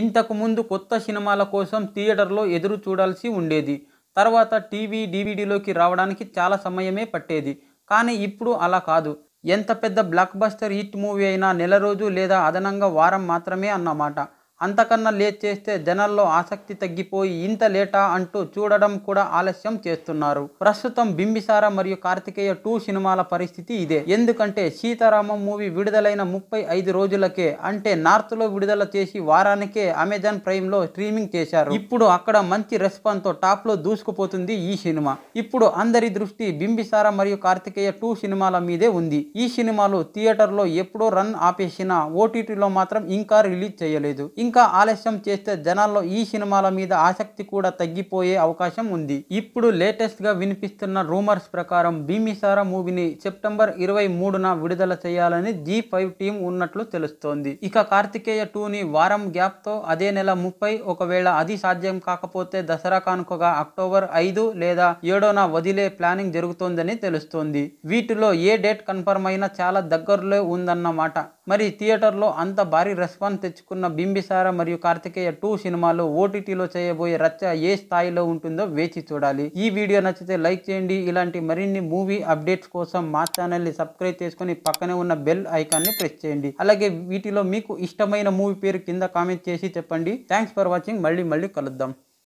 ఇంతకుముందు కొత్త సినిమాల కోసం థియేటర్లో ఎదురు చూడాల్సి ఉండేది తర్వాత టీవీ డివిడీలోకి రావడానికి చాలా సమయమే పట్టేది కానీ ఇప్పుడు అలా కాదు ఎంత పెద్ద బ్లాక్ బస్టర్ హిట్ మూవీ అయినా నెల రోజు లేదా అదనంగా వారం మాత్రమే అన్నమాట అంతకన్నా లేట్ చేస్తే జనాల్లో ఆసక్తి తగ్గిపోయి ఇంత లేటా అంటూ చూడడం కూడా ఆలస్యం చేస్తున్నారు ప్రస్తుతం బింబిసార మరియు కార్తికేయ టూ సినిమాల పరిస్థితి ఇదే ఎందుకంటే సీతారామం మూవీ విడుదలైన ముప్పై ఐదు రోజులకే అంటే నార్త్ లో విడుదల చేసి వారానికే అమెజాన్ ప్రైమ్ లో స్ట్రీమింగ్ చేశారు ఇప్పుడు అక్కడ మంచి రెస్పాన్స్ తో టాప్ లో దూసుకుపోతుంది ఈ సినిమా ఇప్పుడు అందరి దృష్టి బింబిసార మరియు కార్తికేయ టూ సినిమాల మీదే ఉంది ఈ సినిమాలు థియేటర్లో ఎప్పుడో రన్ ఆపేసినా ఓటీటీలో మాత్రం ఇంకా రిలీజ్ చేయలేదు ఇంకా ఇంకా ఆలస్యం చేస్తే జనాల్లో ఈ సినిమాల మీద ఆసక్తి కూడా తగ్గిపోయే అవకాశం ఉంది ఇప్పుడు లేటెస్ట్గా వినిపిస్తున్న రూమర్స్ ప్రకారం భీమిసార మూవీని సెప్టెంబర్ ఇరవై మూడున విడుదల చేయాలని జీ ఫైవ్ టీం ఉన్నట్లు తెలుస్తోంది ఇక కార్తికేయ టూని వారం గ్యాప్తో అదే నెల ముప్పై ఒకవేళ అది సాధ్యం కాకపోతే దసరా కానుకగా అక్టోబర్ ఐదు లేదా ఏడోన వదిలే ప్లానింగ్ జరుగుతోందని తెలుస్తోంది వీటిలో ఏ డేట్ కన్ఫర్మ్ అయినా చాలా దగ్గరలో ఉందన్నమాట మరి థియేటర్లో అంత భారీ రెస్పాన్స్ తెచ్చుకున్న బింబిసార మరియు కార్తికేయ టూ సినిమాలో ఓటీటీలో చేయబోయే రచ్చ ఏ స్థాయిలో ఉంటుందో వేచి చూడాలి ఈ వీడియో నచ్చితే లైక్ చేయండి ఇలాంటి మరిన్ని మూవీ అప్డేట్స్ కోసం మా ఛానల్ని సబ్స్క్రైబ్ చేసుకుని పక్కనే ఉన్న బెల్ ఐకాన్ని ప్రెస్ చేయండి అలాగే వీటిలో మీకు ఇష్టమైన మూవీ పేరు కింద కామెంట్ చేసి చెప్పండి థ్యాంక్స్ ఫర్ వాచింగ్ మళ్ళీ మళ్ళీ కలుద్దాం